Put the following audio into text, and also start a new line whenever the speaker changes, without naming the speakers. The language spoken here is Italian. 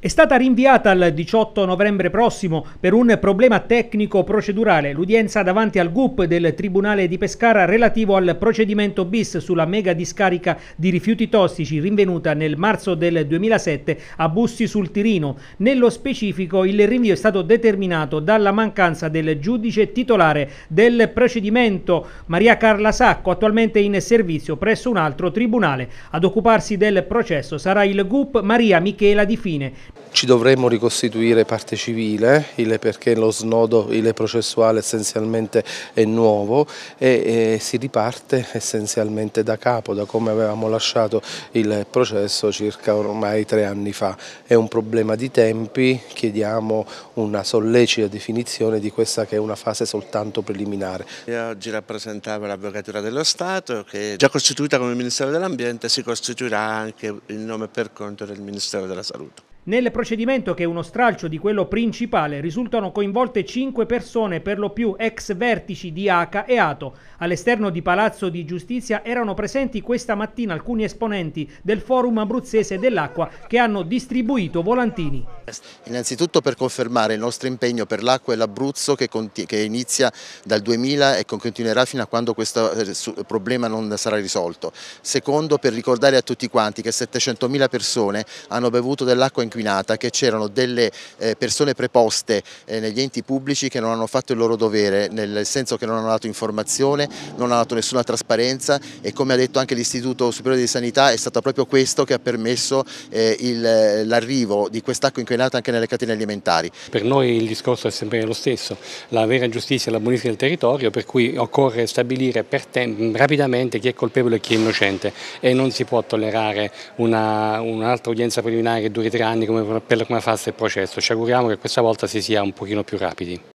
È stata rinviata al 18 novembre prossimo per un problema tecnico-procedurale l'udienza davanti al GUP del Tribunale di Pescara relativo al procedimento bis sulla mega discarica di rifiuti tossici rinvenuta nel marzo del 2007 a Bussi sul Tirino. Nello specifico il rinvio è stato determinato dalla mancanza del giudice titolare del procedimento Maria Carla Sacco, attualmente in servizio presso un altro tribunale. Ad occuparsi del processo sarà il GUP Maria Michela Di Fine.
Ci dovremmo ricostituire parte civile perché lo snodo il processuale essenzialmente è nuovo e, si riparte essenzialmente da capo, da come avevamo lasciato il processo circa ormai tre anni fa. È un problema di tempi, chiediamo una sollecita definizione di questa che è una fase soltanto preliminare.
Io oggi rappresentavo l'Avvocatura dello Stato che già costituita come Ministero dell'Ambiente si costituirà anche in nome per conto del Ministero della Salute.
Nel procedimento, che è uno stralcio di quello principale, risultano coinvolte cinque persone, per lo più ex vertici di ACA e ATO. All'esterno di Palazzo di Giustizia erano presenti questa mattina alcuni esponenti del Forum Abruzzese dell'Acqua che hanno distribuito volantini.
Innanzitutto per confermare il nostro impegno per l'acqua e l'Abruzzo che, che, inizia dal 2000 e continuerà fino a quando questo eh, problema non sarà risolto. Secondo per ricordare a tutti quanti che 700.000 persone hanno bevuto dell'acqua in inquinata, che c'erano delle eh, persone preposte eh, negli enti pubblici che non hanno fatto il loro dovere, nel senso che non hanno dato informazione, non hanno dato nessuna trasparenza e come ha detto anche l'Istituto Superiore di Sanità è stato proprio questo che ha permesso eh, l'arrivo di quest'acqua inquinata anche nelle catene alimentari.
Per noi il discorso è sempre lo stesso, la vera giustizia è la bonifica del territorio per cui occorre stabilire rapidamente chi è colpevole e chi è innocente e non si può tollerare un'altra un udienza preliminare che duri tre anni come, per come fa il processo. Ci auguriamo che questa volta si sia un pochino più rapidi.